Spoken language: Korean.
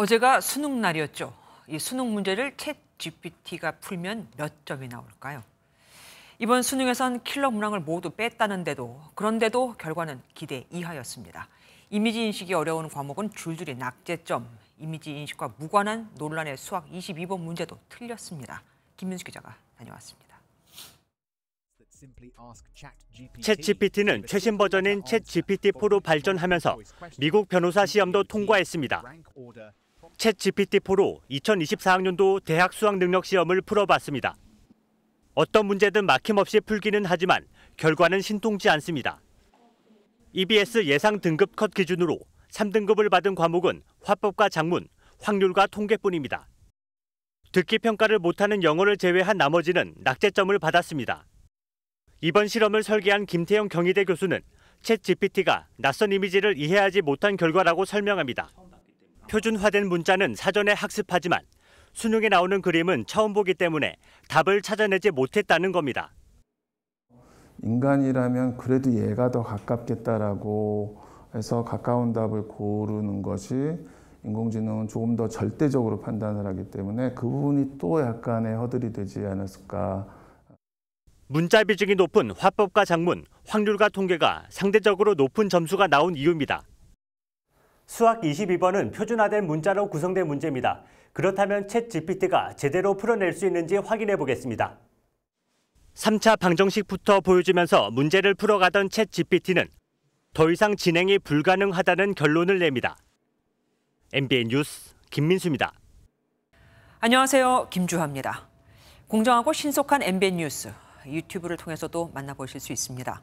어제가 수능 날이었죠. 이 수능 문제를 챗 GPT가 풀면 몇 점이 나올까요? 이번 수능에선 킬러 문항을 모두 뺐다는데도 그런데도 결과는 기대 이하였습니다. 이미지 인식이 어려운 과목은 줄줄이 낙제점, 이미지 인식과 무관한 논란의 수학 22번 문제도 틀렸습니다. 김민수 기자가 다녀왔습니다. 챗 GPT는 최신 버전인 챗 GPT 4로 발전하면서 미국 변호사 시험도 통과했습니다. 챗 GPT-4로 2024학년도 대학 수학 능력 시험을 풀어봤습니다. 어떤 문제든 막힘없이 풀기는 하지만 결과는 신통치 않습니다. EBS 예상 등급 컷 기준으로 3등급을 받은 과목은 화법과 작문, 확률과 통계뿐입니다. 듣기 평가를 못하는 영어를 제외한 나머지는 낙제점을 받았습니다. 이번 실험을 설계한 김태영 경희대 교수는 챗 GPT가 낯선 이미지를 이해하지 못한 결과라고 설명합니다. 표준화된 문자는 사전에 학습하지만 수능에 나오는 그림은 처음 보기 때문에 답을 찾아내지 못했다는 겁니다. 인간이라면 그래도 얘가 더 가깝겠다라고 해서 가까운 답을 고르는 것이 인공지능은 조금 더 절대적으로 판단을 하기 때문에 그 부분이 또 약간의 허들이 되지 않았을까. 문자 비중이 높은 화법과 작문, 확률과 통계가 상대적으로 높은 점수가 나온 이유입니다. 수학 22번은 표준화된 문자로 구성된 문제입니다. 그렇다면 챗 GPT가 제대로 풀어낼 수 있는지 확인해 보겠습니다. 3차 방정식부터 보여주면서 문제를 풀어가던 챗 GPT는 더 이상 진행이 불가능하다는 결론을 냅니다. MBN 뉴스 김민수입니다. 안녕하세요. 김주하입니다. 공정하고 신속한 MBN 뉴스 유튜브를 통해서도 만나보실 수 있습니다.